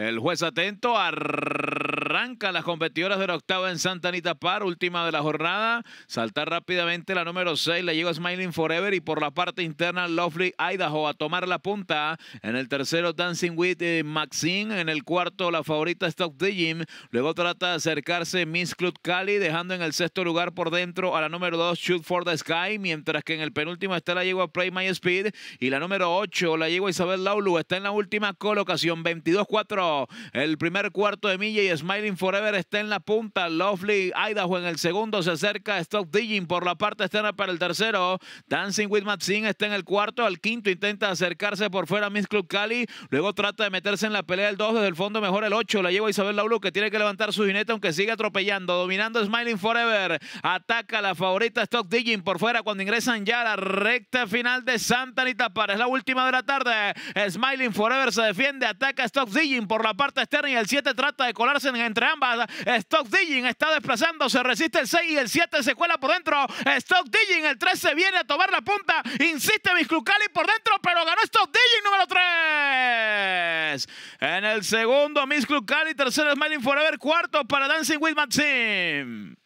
El juez atento. a. Arranca las competidoras de la octava en Santa Anita Par, última de la jornada. Saltar rápidamente la número 6, la llega Smiling Forever y por la parte interna Lovely Idaho a tomar la punta. En el tercero Dancing with eh, Maxine, en el cuarto la favorita Stock Jim Luego trata de acercarse Miss Club Cali, dejando en el sexto lugar por dentro a la número 2 Shoot for the Sky, mientras que en el penúltimo está la yegua Play My Speed y la número 8 la yegua Isabel Laulu está en la última colocación 22-4. El primer cuarto de milla y Smiling Smiling Forever está en la punta. Lovely Idaho en el segundo. Se acerca Stock Digging por la parte externa para el tercero. Dancing with Maxine está en el cuarto. Al quinto intenta acercarse por fuera Miss Club Cali. Luego trata de meterse en la pelea el 2. Desde el fondo mejor el 8. La lleva Isabel Laulu que tiene que levantar su jinete aunque sigue atropellando. Dominando Smiling Forever. Ataca la favorita Stock Digging por fuera cuando ingresan ya a la recta final de Santa Anita para Es la última de la tarde. Smiling Forever se defiende. Ataca Stock Digging por la parte externa y el 7 trata de colarse en el entre ambas. Stock Digging está desplazando, se resiste el 6 y el 7 se cuela por dentro. Stock Digging, el 3 se viene a tomar la punta. Insiste Miss Clucali por dentro, pero ganó Stock Digging número 3. En el segundo, Miss Cali. tercero, Smiling Forever, cuarto para Dancing with Maxim.